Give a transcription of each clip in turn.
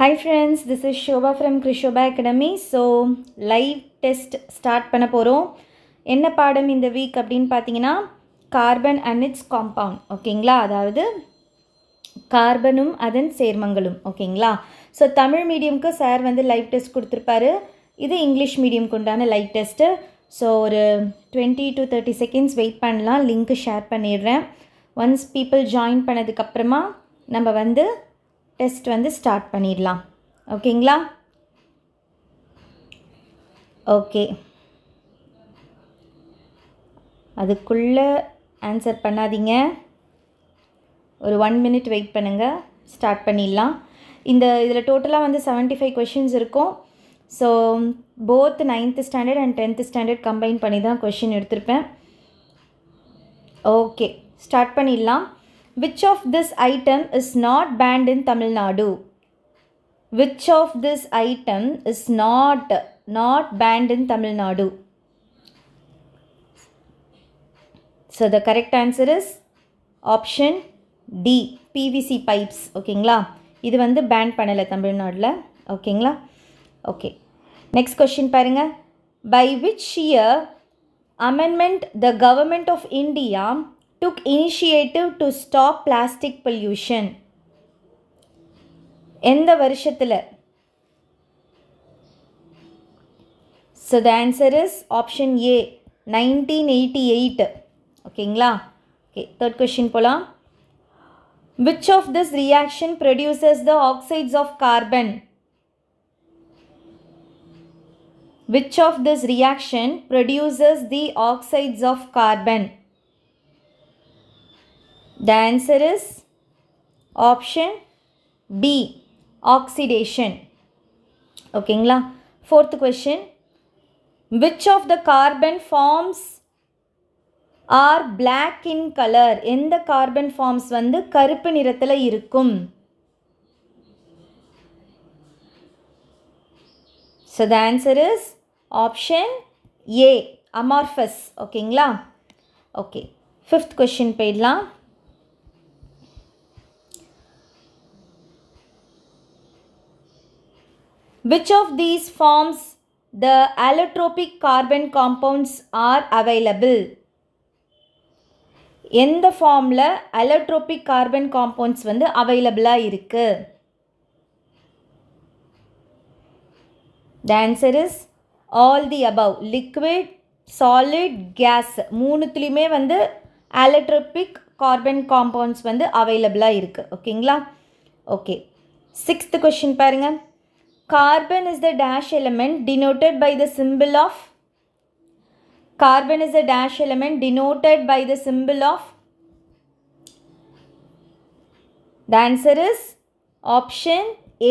Hi friends this is Shobha from Krishobha academy so live test start பண்ண போகிறோம் என்ன பாடம் இந்த வீக் அப்படின்னு பார்த்தீங்கன்னா கார்பன் அண்ட் இட்ஸ் காம்பவுண்ட் ஓகேங்களா அதாவது கார்பனும் அதன் சேர்மங்களும் ஓகேங்களா ஸோ தமிழ் மீடியம்க்கு சார் வந்து லைவ் டெஸ்ட் கொடுத்துருப்பாரு இது இங்கிலீஷ் மீடியம்க்கு உண்டான லைவ் டெஸ்ட்டு ஸோ ஒரு twenty to thirty seconds wait பண்ணலாம் லிங்க்கு ஷேர் பண்ணிடுறேன் ஒன்ஸ் பீப்புள் ஜாயின் பண்ணதுக்கப்புறமா நம்ம வந்து டெஸ்ட் வந்து ஸ்டார்ட் பண்ணிடலாம் ஓகேங்களா ஓகே அதுக்குள்ளே ஆன்சர் பண்ணாதீங்க ஒரு ஒன் மினிட் வெயிட் பண்ணுங்கள் ஸ்டார்ட் பண்ணிடலாம் இந்த இதில் டோட்டலாக வந்து செவன்ட்டி ஃபைவ் கொஷின்ஸ் இருக்கும் so both ninth standard and tenth standard combine பண்ணி தான் கொஷின் எடுத்திருப்பேன் ஓகே ஸ்டார்ட் பண்ணிடலாம் Which of this item is not banned in Tamil Nadu? Which of this item is not not banned in Tamil Nadu? So the correct answer is option D PVC pipes ஓகேங்களா இது வந்து ban பண்ணலை தமிழ்நாட்டில் ஓகேங்களா okay next question பாருங்கள் by which year amendment the government of India took initiative to stop plastic pollution? in the வருஷத்தில் So the answer is option A, 1988. Okay, ingla. Okay, third question pola. Which of this reaction produces the oxides of carbon? Which of this reaction produces the oxides of carbon? The answer is option B oxidation. ஓகேங்களா fourth question which of the carbon forms are black in colour எந்த கார்பன் ஃபார்ம்ஸ் வந்து கருப்பு நிறத்தில் இருக்கும் so the answer is option A amorphous ஓகேங்களா okay fifth question போயிடலாம் Which of these forms the allotropic carbon compounds are available? எந்த ஃபார்மில் அலோட்ரோபிக் கார்பன் காம்பவுண்ட்ஸ் வந்து அவைலபிளாக இருக்குது the answer is all the above liquid solid gas மூணுத்துலேயுமே வந்து allotropic carbon compounds வந்து அவைலபிளாக இருக்குது ஓகேங்களா ஓகே சிக்ஸ்த்து கொஷின் பாருங்கள் Carbon is the dash element denoted by the symbol of Carbon is the dash element denoted by the symbol of The answer is option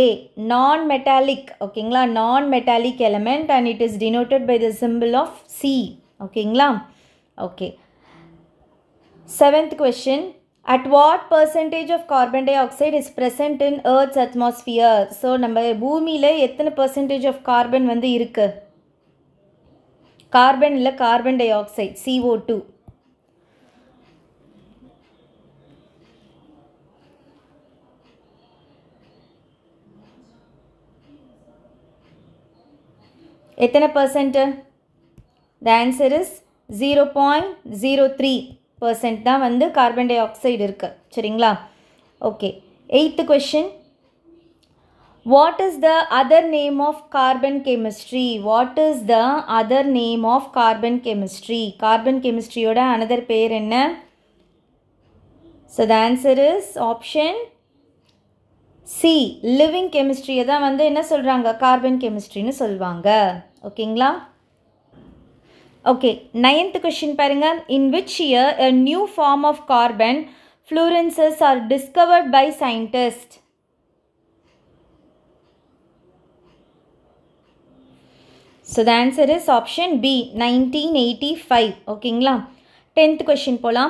A non-metallic okayங்களா non-metallic element and it is denoted by the symbol of C okayங்களா okay seventh question at what percentage of carbon dioxide is present in earth's atmosphere so நம்ம பூமியில எத்தனை percentage of carbon வந்து இருக்கு carbon இல்ல carbon dioxide co2 எத்தனை percent the answer is 0.03 percent தான் வந்து கார்பன் டை ஆக்சைடு இருக்குது சரிங்களா okay eighth question what is the other name of carbon chemistry what is the other name of carbon chemistry carbon கெமிஸ்ட்ரியோட another பேர் என்ன so the answer is option C living கெமிஸ்ட்ரியை தான் வந்து என்ன சொல்கிறாங்க கார்பன் கெமிஸ்ட்ரின்னு சொல்லுவாங்க ஓகேங்களா Okay, ninth question paranga. In which year a new form of carbon fluorescence are discovered by scientists? So the answer is option B, 1985. Okay, 10th question pola.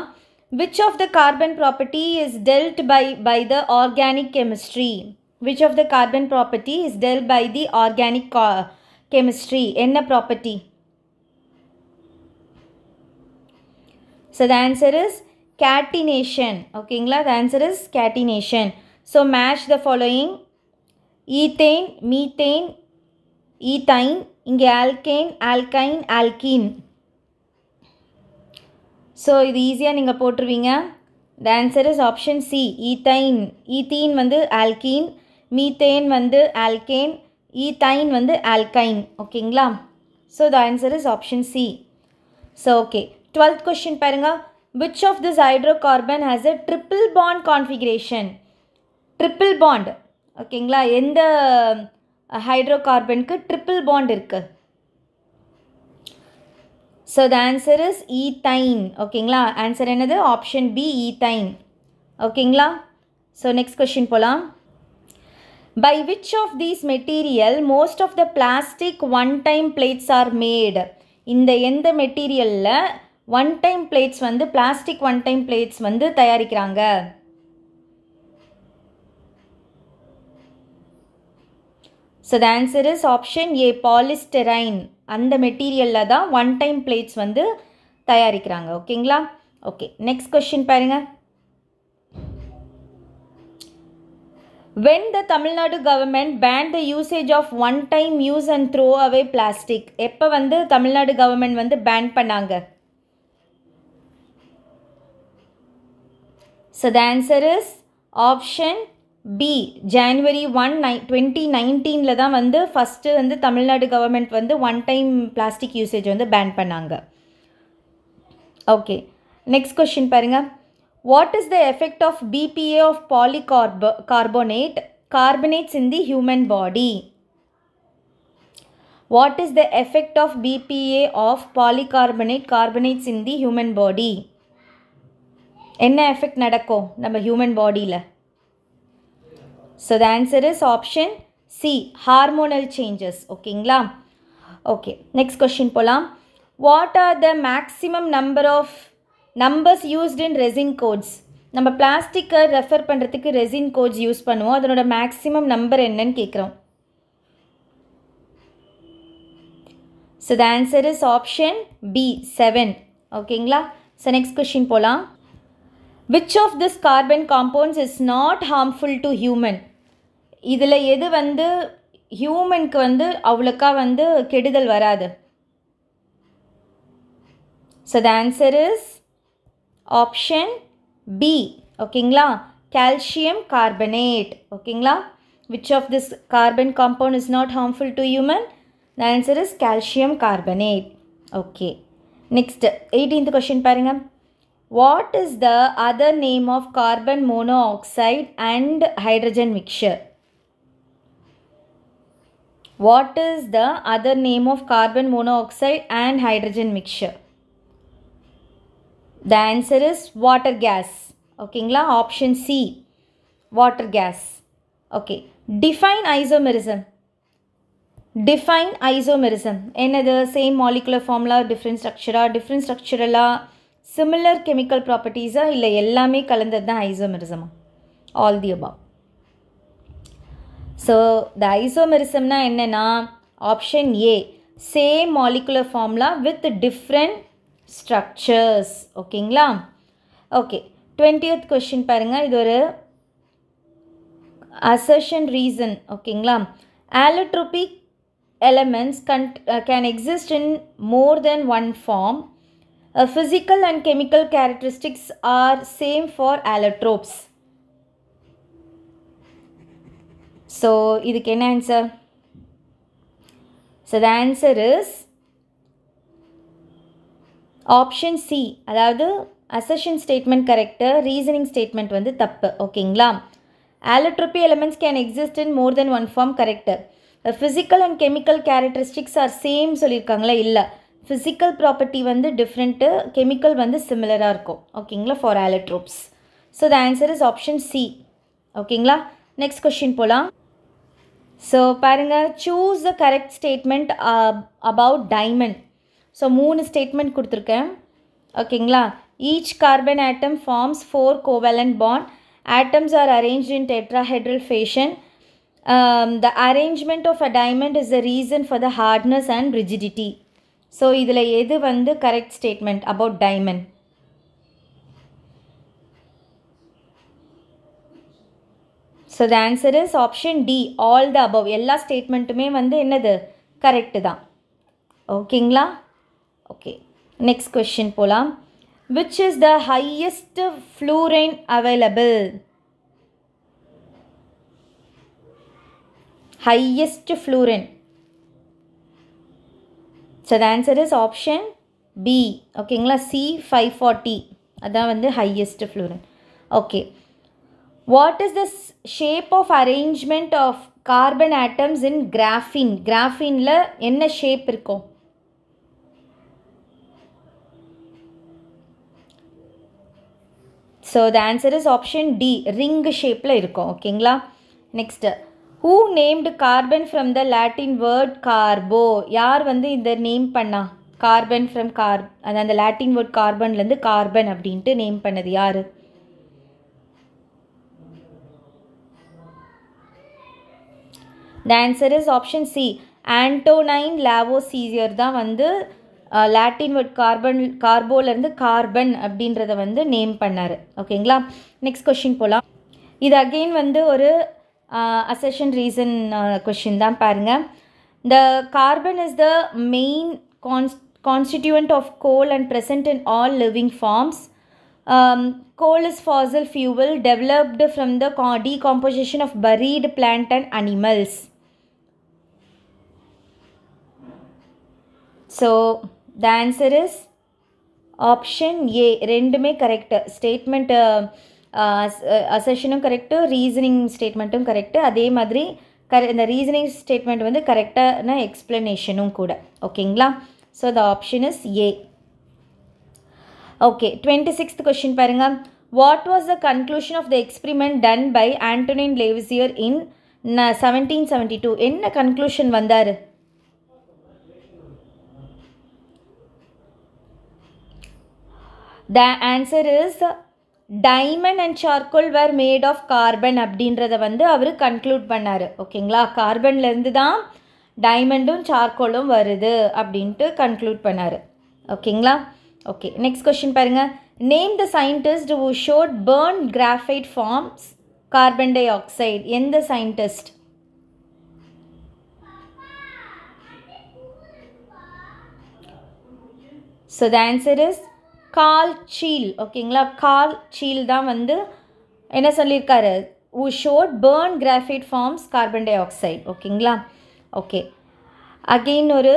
Which of the carbon property is dealt by, by the organic chemistry? Which of the carbon property is dealt by the organic uh, chemistry? N property. So the answer is catenation. ஓகேங்களா the answer is catenation. So match the following ethane, methane, ethine, இங்கே alkane, alkyne, alkene. So இது ஈஸியாக நீங்கள் போட்டுருவீங்க the answer is option C ethyne ethene வந்து alkene methane வந்து alkane ethyne வந்து alkyne ஓகேங்களா so the answer is option C so okay twelfth question பாருங்க which of this hydrocarbon has a triple bond configuration triple bond ஓகேங்களா எந்த ஹைட்ரோ கார்பனுக்கு triple bond இருக்குது so the answer is ethyne ஓகேங்களா answer என்னது option B ethyne ஓகேங்களா so next question போகலாம் by which of these material most of the plastic one time plates are made இந்த எந்த மெட்டீரியலில் ஒன் டைம் பிளேட்ஸ் வந்து plastic one time plates வந்து தயாரிக்கிறாங்க so the answer is option A polystyrene அந்த மெட்டீரியலில் தான் ஒன் டைம் பிளேட்ஸ் வந்து தயாரிக்கிறாங்க ஓகேங்களா ஓகே நெக்ஸ்ட் கொஷின் பாருங்கள் when the Tamil Nadu government ban the usage of one time use and throw away plastic எப்போ வந்து தமிழ்நாடு கவர்மெண்ட் வந்து பேன் பண்ணாங்க So the answer is option B January one நை டுவெண்ட்டி நைன்டீனில் தான் வந்து ஃபஸ்ட்டு வந்து தமிழ்நாடு கவர்மெண்ட் வந்து ஒன் டைம் பிளாஸ்டிக் யூசேஜ் வந்து பேன் பண்ணாங்க ஓகே நெக்ஸ்ட் கொஷின் பாருங்கள் what is the effect of BPA of poly carbo carbonate carbonates in the human body what is the effect of BPA of polycarbonate carbonates in the human body என்ன effect நடக்கும் நம்ம human பாடியில் so the answer is option C hormonal changes ஓகேங்களா okay next question போகலாம் what are the maximum number of numbers used in resin codes நம்ம பிளாஸ்டிக்கை refer பண்ணுறதுக்கு resin quotes use பண்ணுவோம் அதனோட மேக்ஸிமம் நம்பர் என்னன்னு கேட்குறோம் so the answer is option B seven ஓகேங்களா ஸோ நெக்ஸ்ட் கொஷின் போகலாம் which of this carbon compounds is not harmful to human இதில் எது வந்து ஹியூமனுக்கு வந்து அவ்வளோக்கா வந்து கெடுதல் வராது so the answer is option B ஓகேங்களா கால்சியம் கார்பனேட் ஓகேங்களா which of this carbon compound is not harmful to human the answer is calcium carbonate okay next eighteenth question பாருங்கள் What is the other name of carbon monoxide and hydrogen mixture? What is the other name of carbon monoxide and hydrogen mixture? The answer is water gas. Okay, option C. Water gas. Okay. Define isomerism. Define isomerism. Another same molecular formula, different structure, different structural, la. Similar chemical ப்ராப்பர்ட்டிஸாக இல்லை எல்லாமே கலந்தது தான் ஐசோமெரிசமா all the above so the ஐசோமெரிசம்னா என்னென்னா option A same molecular formula with different structures ஓகேங்களா okay twentieth question பாருங்கள் இது ஒரு அசர்ஷன் ரீசன் ஓகேங்களா allotropic elements can, can exist in more than one form physical and chemical characteristics are same for allotropes. So, இதுக்கு என்ன answer? So, the answer is option C. அதாவது, assertion statement correct, reasoning statement வந்து தப்பு. ஓக்கிங்களா? Allotropy elements can exist in more than one form correct. Physical and chemical characteristics are same சொல்லிருக்காங்களே இல்லை. physical property vandu different chemical vandu similar a irukum okayla for allotropes so the answer is option c Okay? okayla next question pola so paringa choose the correct statement uh, about diamond so moon statement kuduthirukken okayla each carbon atom forms four covalent bond atoms are arranged in tetrahedral fashion um, the arrangement of a diamond is the reason for the hardness and rigidity so இதில் எது வந்து correct statement about diamond so the answer is option D all the above எல்லா ஸ்டேட்மெண்ட்டுமே வந்து என்னது correct தான் ஓகேங்களா okay next question போகலாம் which is the highest fullerene available highest fullerene so the answer is option B ஓகேங்களா C five forty அதான் வந்து highest fullerene okay what is the shape of arrangement of carbon atoms in graphene கிராஃபினில் என்ன shape இருக்கும் so the answer is option D ring ஷேப்பில் இருக்கும் ஓகேங்களா next who named carbon from the Latin word carbo யார் வந்து இந்த name பண்ணா கார்பன் ஃப்ரம் கார் அந்த அந்த லாட்டின் வேர்ட் கார்பன்லேருந்து கார்பன் அப்படின்ட்டு நேம் பண்ணது யார் the answer is option C Antoine Lavoisier தான் வந்து லாட்டின் வேர்ட் கார்பன் கார்போலேருந்து கார்பன் அப்படின்றத வந்து நேம் பண்ணார் ஓகேங்களா நெக்ஸ்ட் கொஷின் போகலாம் இது அகெயின் வந்து ஒரு uh, accession reason uh, question da paarenga the carbon is the main cons constituent of coal and present in all living forms um, coal is fossil fuel developed from the decomposition of buried plant and animals so the answer is option a rendu me correct statement uh, அசஷனும் correct reasoning ஸ்டேட்மெண்ட்டும் correct அதே மாதிரி கர இந்த reasoning statement வந்து கரெக்டான எக்ஸ்ப்ளனேஷனும் கூட ஓகேங்களா so the option is A okay twenty sixth question பாருங்கள் what was the conclusion of the experiment done by Antoine Lavoisier in seventeen seventy two என்ன கன்க்ளூஷன் வந்தார் the answer is diamond and charcoal were made of carbon அப்படின்றத வந்து அவர் conclude பண்ணார் ஓகேங்களா கார்பன்லேருந்து தான் டைமண்டும் சார்கோலும் வருது அப்படின்ட்டு கன்க்ளூட் பண்ணார் ஓகேங்களா ஓகே நெக்ஸ்ட் கொஷின் பாருங்கள் name the scientist who showed burn graphite forms carbon dioxide எந்த scientist so the answer is Carl Scheele ஓகேங்களா கால் சீல் தான் வந்து என்ன சொல்லியிருக்காரு uh showed burn graphite forms carbon dioxide ஓகேங்களா okay again ஒரு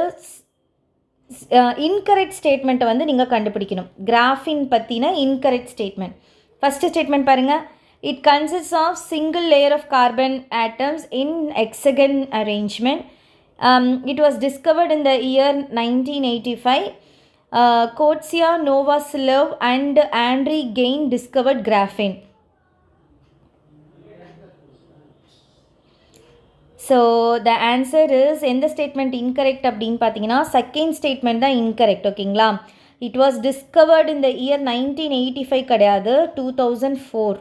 incorrect ஸ்டேட்மெண்ட்டை வந்து நீங்கள் கண்டுபிடிக்கணும் கிராஃபின் பற்றின இன்கரெக்ட் ஸ்டேட்மெண்ட் ஃபஸ்ட்டு ஸ்டேட்மெண்ட் பாருங்கள் it consist of single layer of carbon atoms in hexagon arrangement it was discovered in the year nineteen eighty five கோட்ஸியா Novoselov and Andre Geim discovered graphene so the answer is எந்த ஸ்டேட்மெண்ட் இன்கரெக்ட் அப்படின்னு பார்த்தீங்கன்னா second statement தான் incorrect ஓகேங்களா it was discovered இந்த year nineteen eighty five கிடையாது டூ தௌசண்ட் ஃபோர்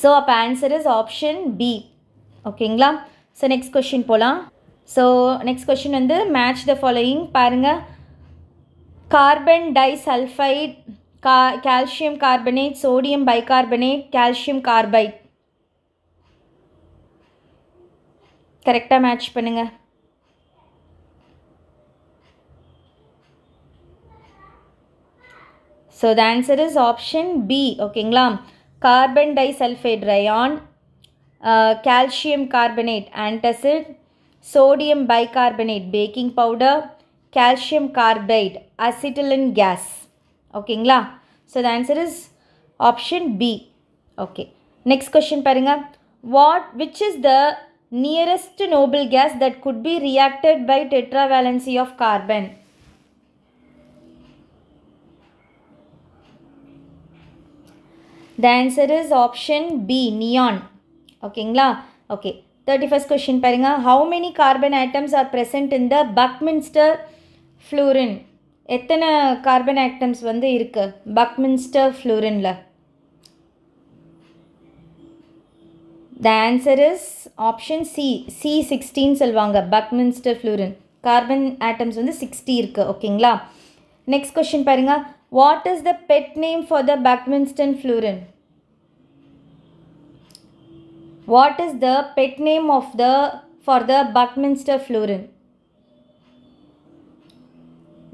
ஸோ அப்போ ஆன்சர் இஸ் ஆப்ஷன் பி ஓகேங்களா ஸோ நெக்ஸ்ட் கொஷின் போகலாம் ஸோ நெக்ஸ்ட் கொஷின் வந்து மேட்ச் த ஃபாலோயிங் பாருங்கள் carbon disulfide ca calcium carbonate sodium bicarbonate calcium carbide करेक्टा match पड़ेंगे so the answer is option B okay carbon disulphide rayon calcium carbonate antacid sodium bicarbonate baking powder calcium carbide acetylene gas okay ingla? so the answer is option b okay next question paringa what which is the nearest noble gas that could be reacted by tetravalency of carbon the answer is option b neon okay ingla? okay 31st question paringa how many carbon atoms are present in the buckminster fullerene எத்தனை carbon atoms வந்து இருக்குது பக்மின்ஸ்டர் ஃப்ளூரினில் the answer is option C C சிக்ஸ்டின்னு சொல்லுவாங்க buckminsterfullerene carbon atoms வந்து sixty இருக்குது ஓகேங்களா நெக்ஸ்ட் கொஷின் பாருங்கள் what is the pet name for the buckminsterfullerene what is the pet name of the for the buckminsterfullerene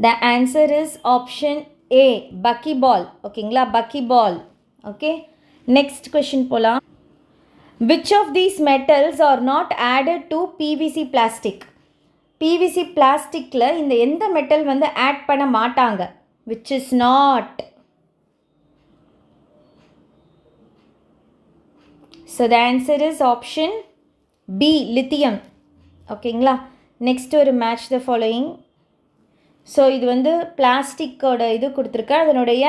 the answer is option A buckyball ஓகேங்களா buckyball okay next question போகலாம் which of these metals R not added to PVC plastic PVC பிளாஸ்டிக்கில் இந்த எந்த metal வந்து add பண்ண மாட்டாங்க which is not so the answer is option B lithium ஓகேங்களா next ஒரு மேட்ச் த ஃபாலோயிங் ஸோ இது வந்து பிளாஸ்டிக்கோட இது கொடுத்துருக்கேன் அதனுடைய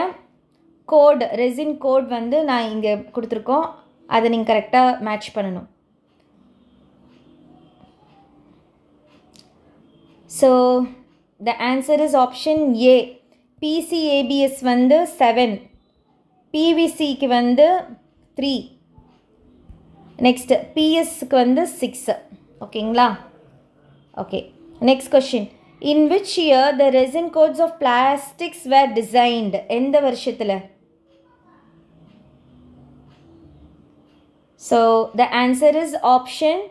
கோடு ரெசின் கோட் வந்து நான் இங்கே கொடுத்துருக்கோம் அதை நீங்கள் கரெக்டாக மேட்ச் பண்ணணும் so the answer is option A PC A PS வந்து செவன் பிவிசிக்கு வந்து த்ரீ நெக்ஸ்ட்டு பிஎஸ்க்கு வந்து சிக்ஸு ஓகேங்களா okay next question in which year the resin codes of plastics were designed எந்த வருஷத்தில் so the answer is option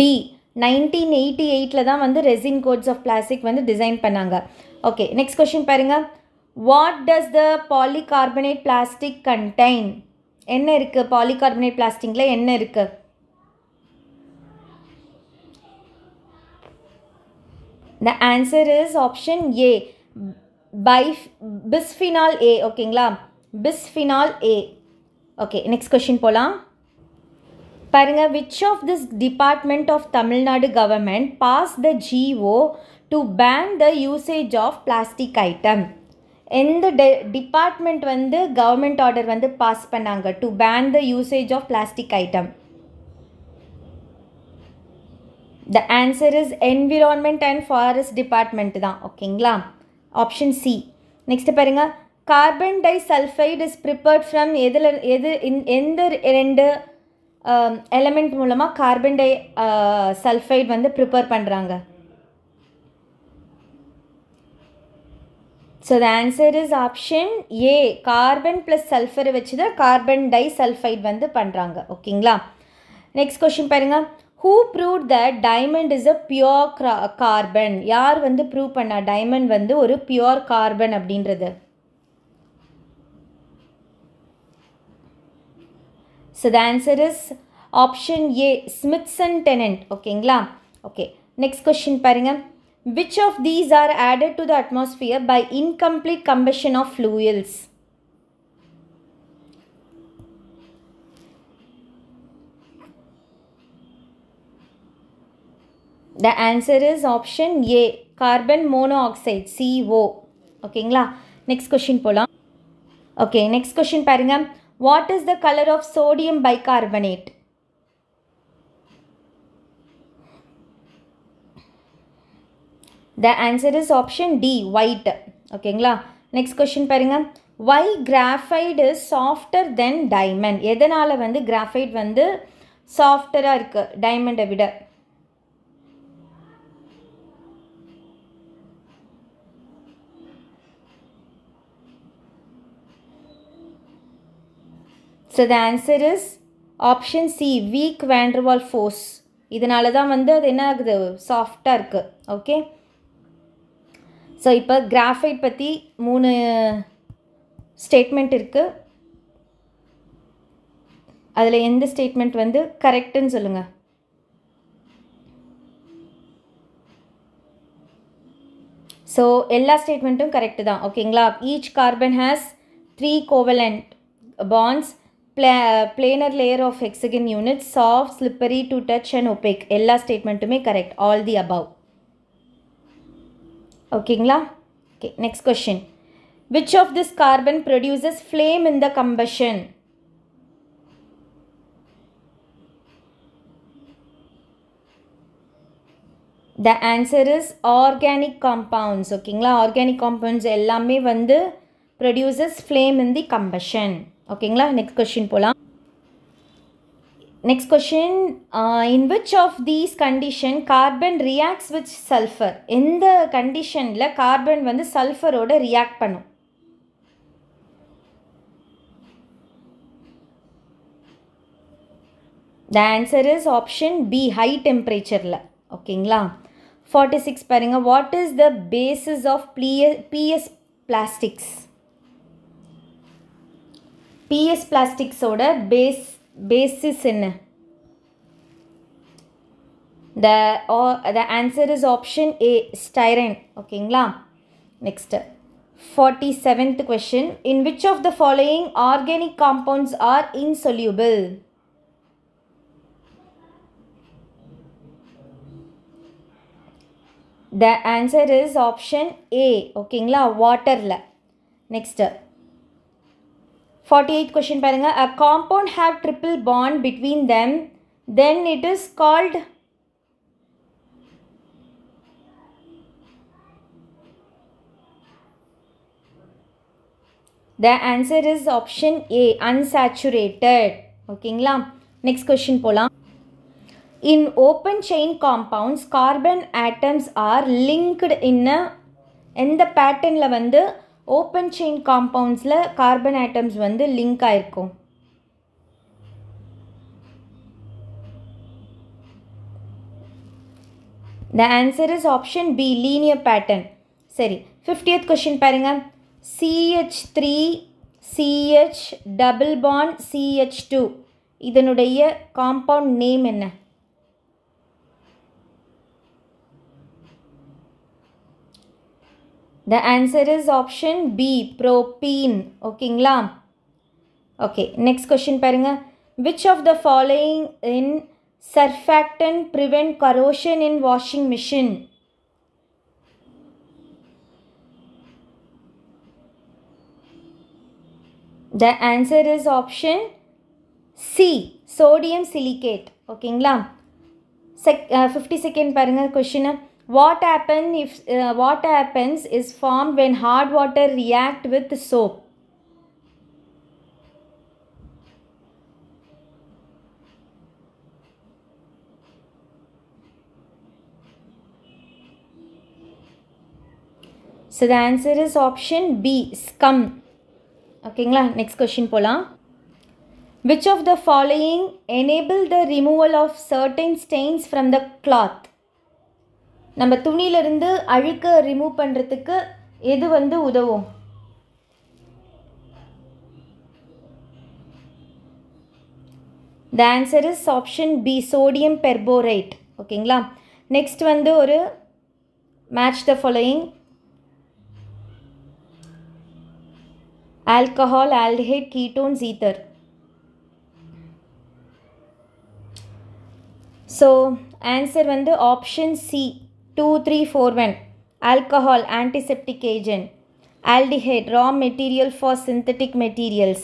B nineteen eighty எயிட்டில் தான் வந்து resin codes of plastic வந்து டிசைன் பண்ணாங்க ஓகே நெக்ஸ்ட் கொஷின் பாருங்கள் what does the polycarbonate plastic contain என்ன இருக்குது பாலிகார்பனேட் பிளாஸ்டிக்கில் என்ன இருக்குது the answer is option A bi bisphenol A ஓகேங்களா bisphenol A okay next question போகலாம் பாருங்கள் which of this department of Tamil Nadu government passed the GO to ban the usage of plastic item எந்த department வந்து government order வந்து pass பண்ணாங்க to ban the usage of plastic item the answer is environment and forest department தான் ஓகேங்களா option C next பாருங்கள் carbon disulphide is prepared from எதில் எது எந்த ரெண்டு எலமெண்ட் மூலமாக கார்பன் டை சல்ஃபைடு வந்து ப்ரிப்பேர் பண்ணுறாங்க so the answer is option A carbon plus சல்ஃபரை வச்சு தான் கார்பன் டை சல்ஃபைடு வந்து பண்ணுறாங்க ஓகேங்களா நெக்ஸ்ட் கொஷின் பாருங்கள் who proved that diamond is a pure carbon யார் வந்து ப்ரூவ் பண்ணா டைமண்ட் வந்து ஒரு பியோர் கார்பன் அப்படின்றது so the answer is option A Smithson Tennant ஓகேங்களா ஓகே நெக்ஸ்ட் கொஸ்டின் பாருங்கள் which of these are added to the atmosphere by incomplete combustion of fuels the answer is option A carbon mono monoxide CO ஓகேங்களா next question போகலாம் okay next question பாருங்க what is the colour of sodium bicarbonate the answer is option D white ஓகேங்களா next question பாருங்க why graphite is softer than diamond எதனால் வந்து graphite வந்து சாஃப்டராக இருக்குது டைமண்டை விட so the answer is option C weak van der Waals force இதனால தான் வந்து அது என்ன ஆகுது சாஃப்டாக இருக்குது ஓகே ஸோ இப்போ கிராஃபைட் பற்றி மூணு ஸ்டேட்மெண்ட் இருக்குது அதில் எந்த ஸ்டேட்மெண்ட் வந்து கரெக்டுன்னு சொல்லுங்கள் ஸோ எல்லா ஸ்டேட்மெண்ட்டும் கரெக்டு தான் ஓகேங்களா each carbon has three covalent bonds planar layer of hexagon units, soft, slippery to touch and opaque. Ella statement to me correct. All the above. Okay, ingla? okay, next question. Which of this carbon produces flame in the combustion? The answer is organic compounds. Okay, ingla? organic compounds, Ella me produces flame in the combustion. ஓகேங்களா next question போகலாம் next question in which of these condition carbon reacts with sulphur எந்த கண்டிஷனில் carbon வந்து சல்ஃபரோட react பண்ணும் the answer is option B high டெம்பரேச்சரில் ஓகேங்களா forty six பாருங்கள் what is the basis of PS PS plastics PS plastic soda base basis in the or uh, the answer is option A styrene. Okay, la next 47th question. In which of the following organic compounds are insoluble? The answer is option A. Okay, la water. la Next forty eight question பாருங்கள் a compound have triple bond between them then it is called the answer is option A unsaturated ஓகேங்களா next question போகலாம் in open chain compounds carbon atoms are linked இன்ன எந்த பேட்டர்னில் வந்து open chain காம்பவுண்ட்ஸில் carbon atoms வந்து link ஆகிருக்கும் the answer is option B linear pattern சரி ஃபிஃப்டியத் கொஷின் பாருங்கள் CH three CH double bond CH two இதனுடைய காம்பவுண்ட் நேம் என்ன The answer is option B, propene. Okay, ingla? Okay, next question paringa. Which of the following in surfactant prevent corrosion in washing machine? The answer is option C, sodium silicate. Okay, ingla? Sec uh, 50 second paringa question. Uh, what happen if uh, what happens is formed when hard water react with soap so the answer is option b scum okay next question polam which of the following enable the removal of certain stains from the cloth நம்ம துணியிலிருந்து அழுக்க remove பண்ணுறதுக்கு எது வந்து உதவும் the answer is option B sodium perborate ஓகேங்களா next வந்து ஒரு match the following alcohol aldehyde ketone ether so answer வந்து option C two three four one alcohol antiseptic agent aldehyde raw material for synthetic materials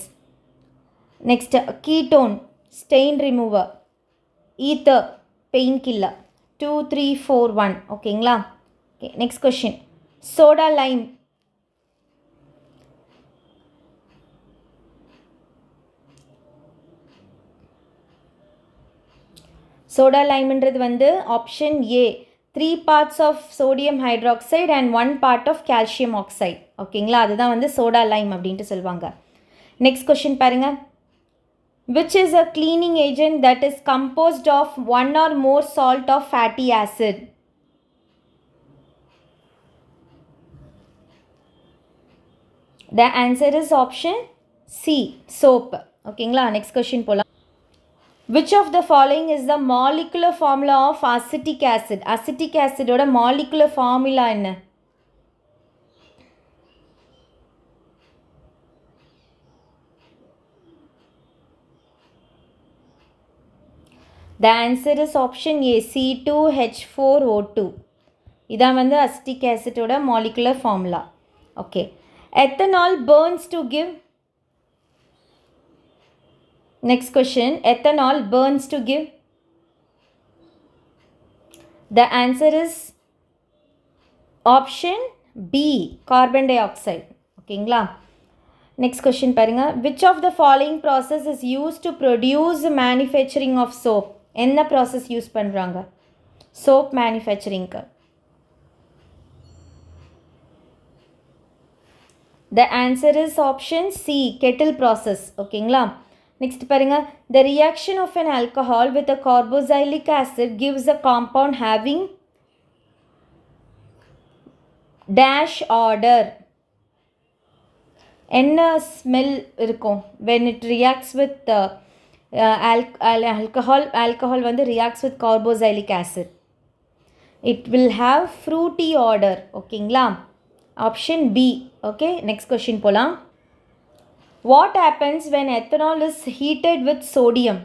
next ketone stain remover ether painkiller 2341 ஓகேங்களா okay next question soda lime soda லைம்ன்றது வந்து option A 3 parts of sodium hydroxide and 1 part of calcium oxide. Okay, that is the soda lime. Next question. Paringa. Which is a cleaning agent that is composed of one or more salt of fatty acid? The answer is option C. Soap. Okay, next question. Pola. Which of the following is the molecular formula of acetic acid? Acetic acid or a molecular formula in The answer is option A, C2H4O2. This acetic acid or a molecular formula. Okay. Ethanol burns to give Next question. Ethanol burns to give. The answer is option B. Carbon dioxide. Okay. Next question. Paringa. Which of the following process is used to produce manufacturing of soap? Enna process use panranga? Soap manufacturing. The answer is option C. Kettle process. Okay. Okay. Next, the reaction of an alcohol with a carboxylic acid gives a compound having dash order. N smell when it reacts with uh, uh, alcohol, alcohol when it reacts with carboxylic acid. It will have fruity order. Okay, option B. Okay, next question. Pola what happens when ethanol is heated with sodium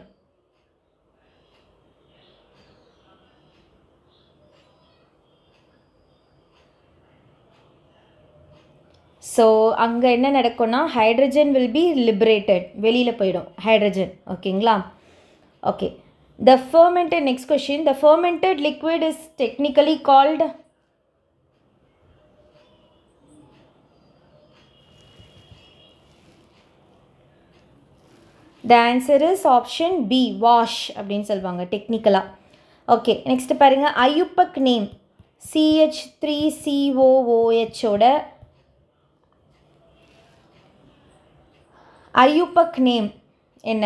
so anga enna nadakkona hydrogen will be liberated velila poidum hydrogen okayla okay the fermented next question the fermented liquid is technically called the answer is option B wash அப்படின்னு சொல்லுவாங்க டெக்னிக்கலாக okay next பாருங்கள் IUPAC name CH three சிஓஓஹெச்சோட IUPAC name என்ன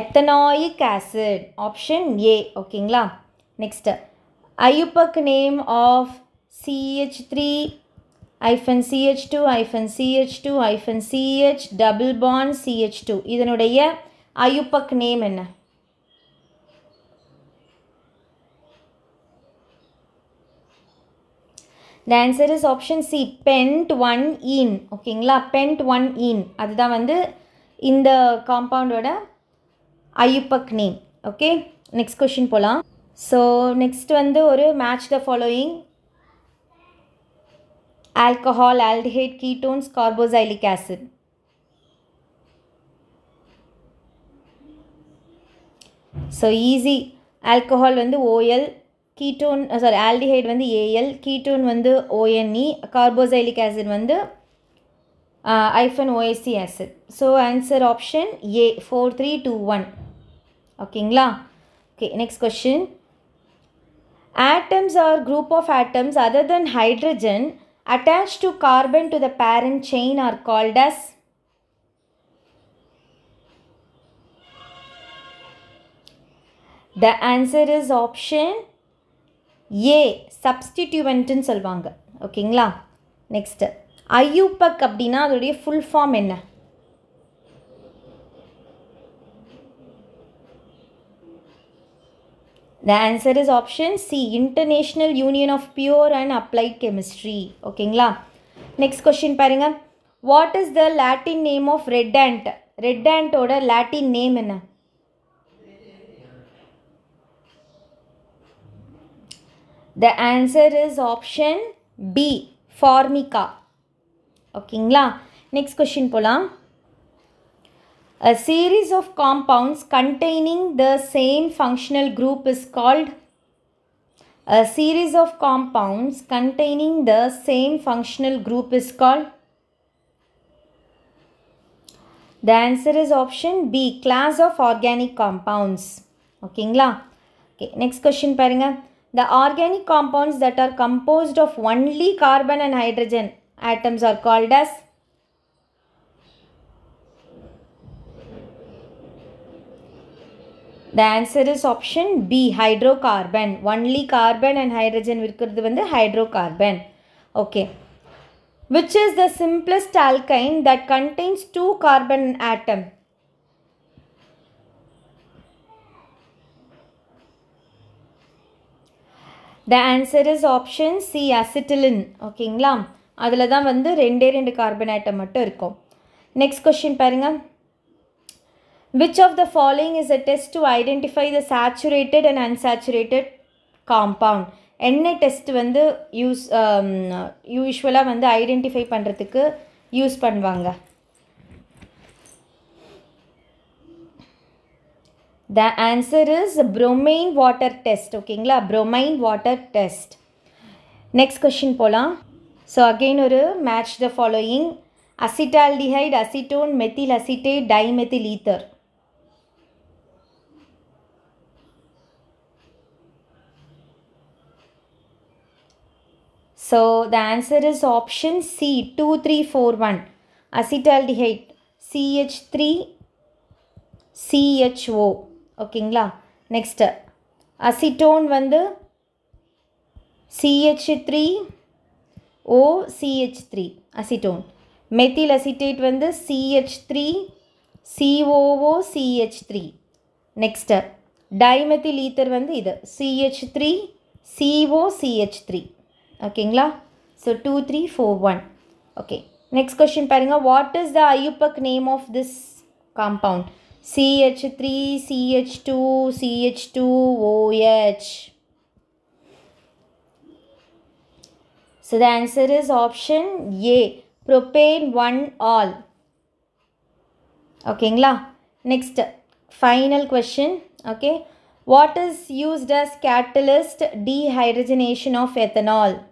ethanoic acid option A ஓகேங்களா next IUPAC name of CH three hyphen CH two hyphen CH two hyphen CH double bond CH two இதனுடைய IUPAC name என்ன the answer is option C pent one ene ஓகேங்களா pent one ene அதுதான் வந்து இந்த காம்பவுண்டோட IUPAC name okay next question போகலாம் so next வந்து ஒரு match the following alcohol, aldehyde, ketones, carboxylic acid. So easy. alcohol வந்து OL, ketone, uh, sorry, aldehyde வந்து AL, ketone வந்து ONE, carboxylic acid வந்து hyphen oic acid so answer option A four three two one ஓகேங்களா okay next question atoms or group of atoms other than hydrogen attached to carbon to the parent chain are called as The answer is option A substituent சொல்லுவாங்க ஓகேங்களா next IUPAC அப்படின்னா அதோடைய full form என்ன The answer is option C, International Union of Pure and Applied Chemistry. Okay, next question. Paringa. What is the Latin name of red ant? Red ant or Latin name? Inna? The answer is option B, Formica. Okay, next question. Pula. A series of compounds containing the same functional group is called a series of compounds containing the same functional group is called The answer is option B class of organic compounds. Okay, next question. Question பாருங்கள் The organic compounds that are composed of only carbon and hydrogen atoms are called as the answer is option B hydrocarbon only carbon and hydrogen இருக்கிறது வந்து hydrocarbon okay which is the simplest alkyne that contains two carbon atom the answer is option C acetylene ஓகேங்களா அதில் தான் வந்து ரெண்டே ரெண்டு carbon atom மட்டும் இருக்கும் நெக்ஸ்ட் கொஷின் பாருங்கள் Which of the following is a test to identify the saturated and unsaturated compound? என்ன டெஸ்ட் வந்து யூஸ் யூஷுவலாக um, வந்து ஐடென்டிஃபை பண்ணுறதுக்கு யூஸ் பண்ணுவாங்க the answer is bromine water test ஓகேங்களா bromine water test next question போகலாம் so again ஒரு match the following acetaldehyde acetone methyl acetate dimethyl ether So the answer is option C 2341 acetaldehyde CH3 CHO ஓகேங்களா next acetone வந்து CH three O CH three acetone methyl acetate வந்து CH three COO CH three next dimethyl ether வந்து இது CH three CO CH three Okay, ingla? so two, three, four, one. Okay, next question. Paringa, what is the IUPAC name of this compound? CH3, CH2, CH2OH. So the answer is option A. Propane 1 all. Okay, ingla? next final question. Okay, what is used as catalyst dehydrogenation of ethanol?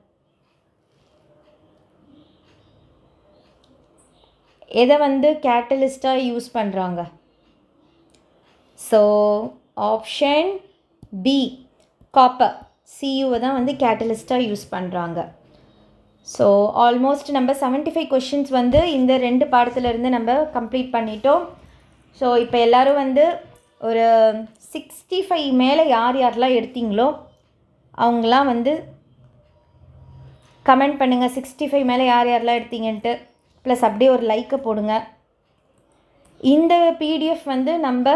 எதை வந்து கேட்டலிஸ்ட்டாக use பண்ணுறாங்க so option B copper சியூவை தான் வந்து கேட்டலிஸ்ட்டாக use பண்ணுறாங்க so almost நம்ம செவன்ட்டி ஃபைவ் கொஷின்ஸ் வந்து இந்த ரெண்டு பாடத்துலேருந்து நம்ம கம்ப்ளீட் பண்ணிட்டோம் ஸோ இப்போ எல்லோரும் வந்து ஒரு சிக்ஸ்டி ஃபைவ் மேலே யார் யாரெலாம் எடுத்தீங்களோ அவங்களாம் வந்து கமெண்ட் பண்ணுங்கள் சிக்ஸ்டி ஃபைவ் மேலே யார் யாரெலாம் எடுத்தீங்கன்ட்டு ப்ளஸ் அப்படியே ஒரு லைக்கை போடுங்க இந்த பிடிஎஃப் வந்து நம்ம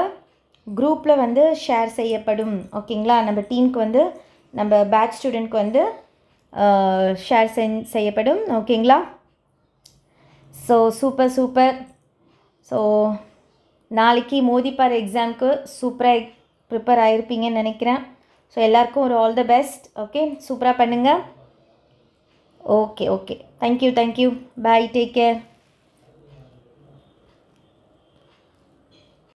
குரூப்பில் வந்து ஷேர் செய்யப்படும் ஓகேங்களா நம்ம டீமுக்கு வந்து நம்ம பேட்ச் ஸ்டூடெண்ட்க்கு வந்து ஷேர் செய்யப்படும் ஓகேங்களா ஸோ சூப்பர் சூப்பர் ஸோ நாளைக்கு மோதிப்பார் எக்ஸாமுக்கு சூப்பராக ப்ரிப்பேர் ஆகிருப்பீங்கன்னு நினைக்கிறேன் ஸோ எல்லாருக்கும் ஒரு ஆல் த பெஸ்ட் ஓகே சூப்பராக பண்ணுங்கள் Okay, okay. Thank you, thank you. Bye, take care.